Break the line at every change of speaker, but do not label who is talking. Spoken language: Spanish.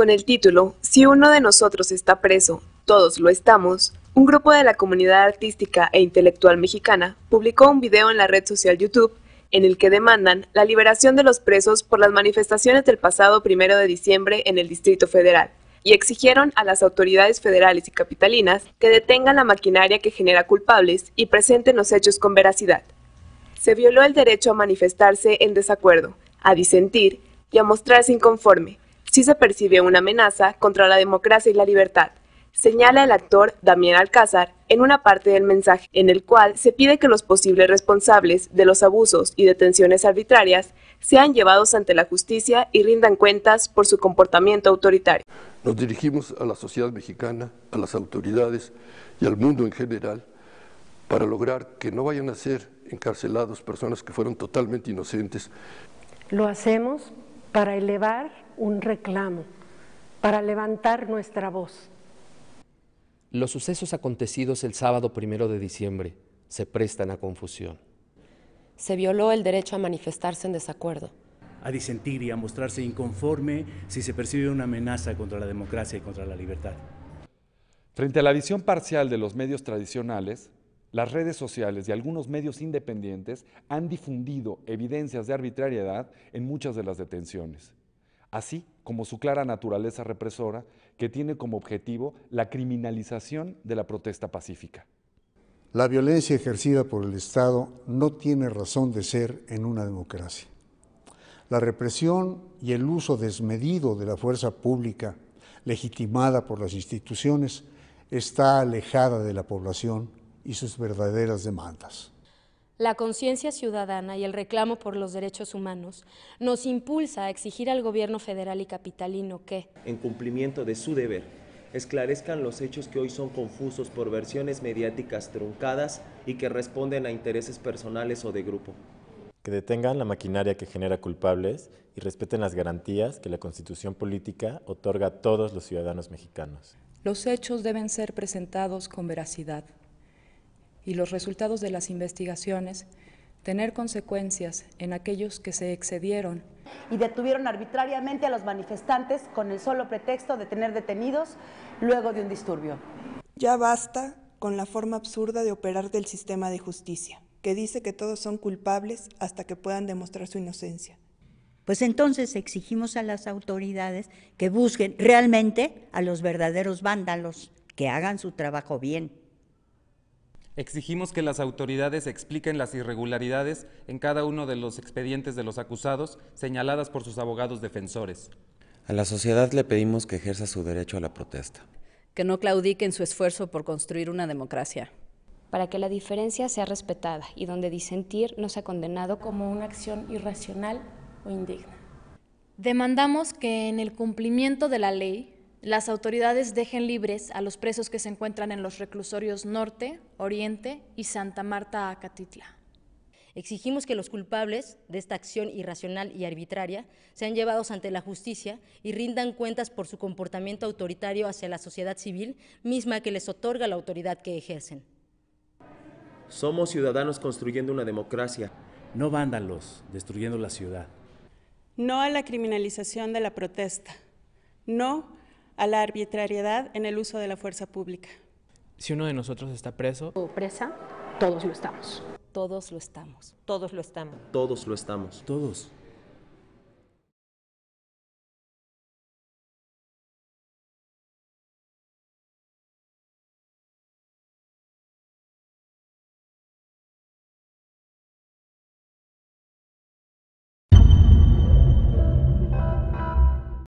Con el título, Si uno de nosotros está preso, todos lo estamos, un grupo de la comunidad artística e intelectual mexicana publicó un video en la red social YouTube en el que demandan la liberación de los presos por las manifestaciones del pasado 1 de diciembre en el Distrito Federal y exigieron a las autoridades federales y capitalinas que detengan la maquinaria que genera culpables y presenten los hechos con veracidad. Se violó el derecho a manifestarse en desacuerdo, a disentir y a mostrarse inconforme, si se percibe una amenaza contra la democracia y la libertad, señala el actor Damián Alcázar en una parte del mensaje en el cual se pide que los posibles responsables de los abusos y detenciones arbitrarias sean llevados ante la justicia y rindan cuentas por su comportamiento autoritario. Nos dirigimos a la sociedad mexicana, a las autoridades y al mundo en general para lograr que no vayan a ser encarcelados personas que fueron totalmente inocentes. Lo hacemos para elevar un reclamo, para levantar nuestra voz. Los sucesos acontecidos el sábado primero de diciembre se prestan a confusión. Se violó el derecho a manifestarse en desacuerdo. A disentir y a mostrarse inconforme si se percibe una amenaza contra la democracia y contra la libertad. Frente a la visión parcial de los medios tradicionales, las redes sociales y algunos medios independientes han difundido evidencias de arbitrariedad en muchas de las detenciones, así como su clara naturaleza represora que tiene como objetivo la criminalización de la protesta pacífica. La violencia ejercida por el Estado no tiene razón de ser en una democracia. La represión y el uso desmedido de la fuerza pública, legitimada por las instituciones, está alejada de la población y sus verdaderas demandas. La conciencia ciudadana y el reclamo por los derechos humanos nos impulsa a exigir al gobierno federal y capitalino que, en cumplimiento de su deber, esclarezcan los hechos que hoy son confusos por versiones mediáticas truncadas y que responden a intereses personales o de grupo. Que detengan la maquinaria que genera culpables y respeten las garantías que la constitución política otorga a todos los ciudadanos mexicanos. Los hechos deben ser presentados con veracidad y los resultados de las investigaciones tener consecuencias en aquellos que se excedieron. Y detuvieron arbitrariamente a los manifestantes con el solo pretexto de tener detenidos luego de un disturbio. Ya basta con la forma absurda de operar del sistema de justicia, que dice que todos son culpables hasta que puedan demostrar su inocencia. Pues entonces exigimos a las autoridades que busquen realmente a los verdaderos vándalos, que hagan su trabajo bien. Exigimos que las autoridades expliquen las irregularidades en cada uno de los expedientes de los acusados señaladas por sus abogados defensores. A la sociedad le pedimos que ejerza su derecho a la protesta. Que no claudiquen su esfuerzo por construir una democracia. Para que la diferencia sea respetada y donde disentir no sea condenado como una acción irracional o indigna. Demandamos que en el cumplimiento de la ley las autoridades dejen libres a los presos que se encuentran en los reclusorios Norte, Oriente y Santa Marta Acatitla. Exigimos que los culpables de esta acción irracional y arbitraria sean llevados ante la justicia y rindan cuentas por su comportamiento autoritario hacia la sociedad civil misma que les otorga la autoridad que ejercen. Somos ciudadanos construyendo una democracia, no vándalos destruyendo la ciudad. No a la criminalización de la protesta. No a la arbitrariedad en el uso de la fuerza pública. Si uno de nosotros está preso o presa, todos lo estamos. Todos lo estamos. Todos lo estamos. Todos lo estamos. Todos.